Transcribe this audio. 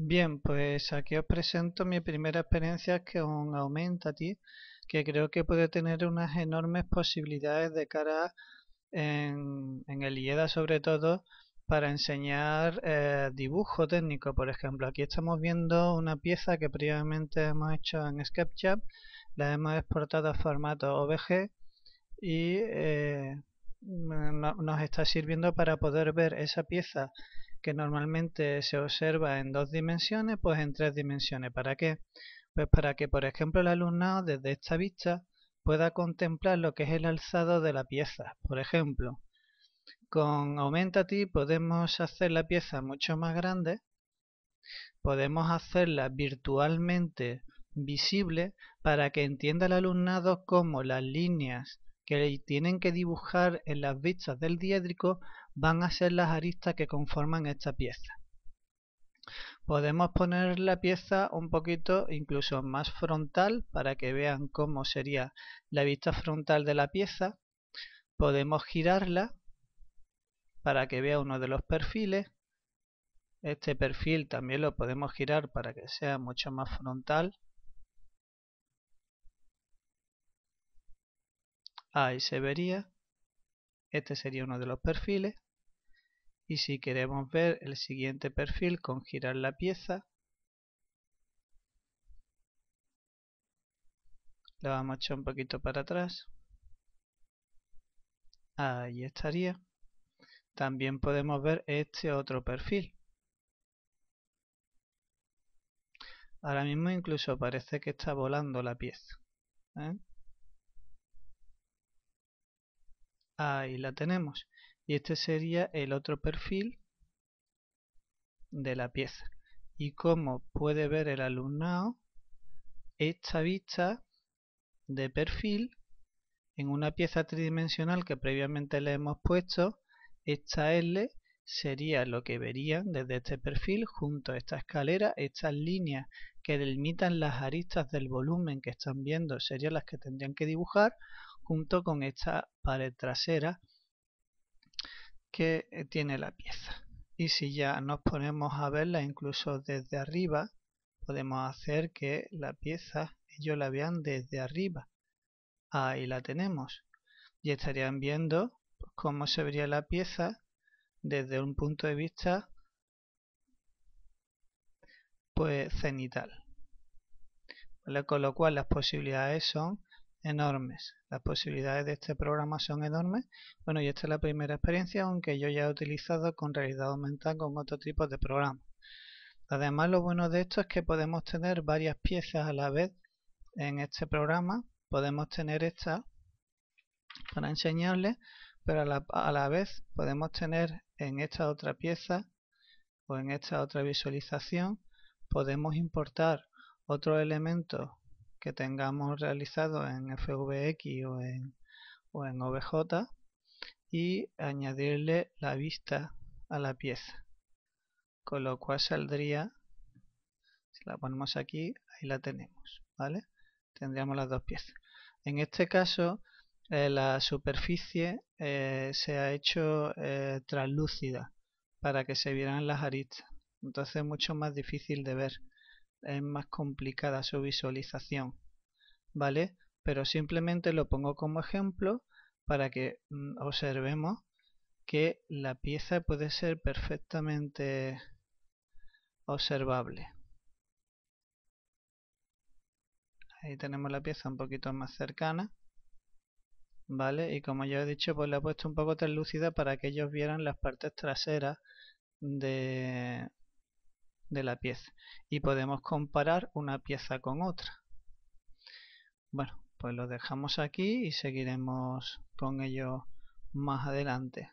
Bien, pues aquí os presento mi primera experiencia con Aumentati, que creo que puede tener unas enormes posibilidades de cara en, el IEDA sobre todo para enseñar eh, dibujo técnico, por ejemplo. Aquí estamos viendo una pieza que previamente hemos hecho en SketchUp, la hemos exportado a formato OBG y eh, nos está sirviendo para poder ver esa pieza que normalmente se observa en dos dimensiones, pues en tres dimensiones. ¿Para qué? Pues para que, por ejemplo, el alumnado desde esta vista pueda contemplar lo que es el alzado de la pieza. Por ejemplo, con Aumentati podemos hacer la pieza mucho más grande, podemos hacerla virtualmente visible para que entienda el alumnado cómo las líneas que tienen que dibujar en las vistas del diédrico van a ser las aristas que conforman esta pieza. Podemos poner la pieza un poquito incluso más frontal para que vean cómo sería la vista frontal de la pieza. Podemos girarla para que vea uno de los perfiles. Este perfil también lo podemos girar para que sea mucho más frontal. ahí se vería este sería uno de los perfiles y si queremos ver el siguiente perfil con girar la pieza la vamos a echar un poquito para atrás ahí estaría también podemos ver este otro perfil ahora mismo incluso parece que está volando la pieza ¿eh? ahí la tenemos y este sería el otro perfil de la pieza y como puede ver el alumnado esta vista de perfil en una pieza tridimensional que previamente le hemos puesto esta L sería lo que verían desde este perfil junto a esta escalera, estas líneas que delimitan las aristas del volumen que están viendo serían las que tendrían que dibujar junto con esta pared trasera que eh, tiene la pieza. Y si ya nos ponemos a verla incluso desde arriba, podemos hacer que la pieza ellos la vean desde arriba. Ahí la tenemos. Y estarían viendo pues, cómo se vería la pieza desde un punto de vista pues cenital. Con lo cual las posibilidades son enormes. Las posibilidades de este programa son enormes. Bueno, y esta es la primera experiencia, aunque yo ya he utilizado con realidad aumentada con otro tipo de programa. Además, lo bueno de esto es que podemos tener varias piezas a la vez en este programa. Podemos tener esta para enseñarles, pero a la, a la vez podemos tener en esta otra pieza o en esta otra visualización, podemos importar otro elemento que tengamos realizado en FVX o en, o en y añadirle la vista a la pieza con lo cual saldría si la ponemos aquí ahí la tenemos vale tendríamos las dos piezas en este caso eh, la superficie eh, se ha hecho eh, translúcida para que se vieran las aristas entonces es mucho más difícil de ver es más complicada su visualización, ¿vale? Pero simplemente lo pongo como ejemplo para que mm, observemos que la pieza puede ser perfectamente observable. Ahí tenemos la pieza un poquito más cercana. ¿Vale? Y como ya he dicho, pues la he puesto un poco translúcida para que ellos vieran las partes traseras de, de la pieza y podemos comparar una pieza con otra bueno pues lo dejamos aquí y seguiremos con ello más adelante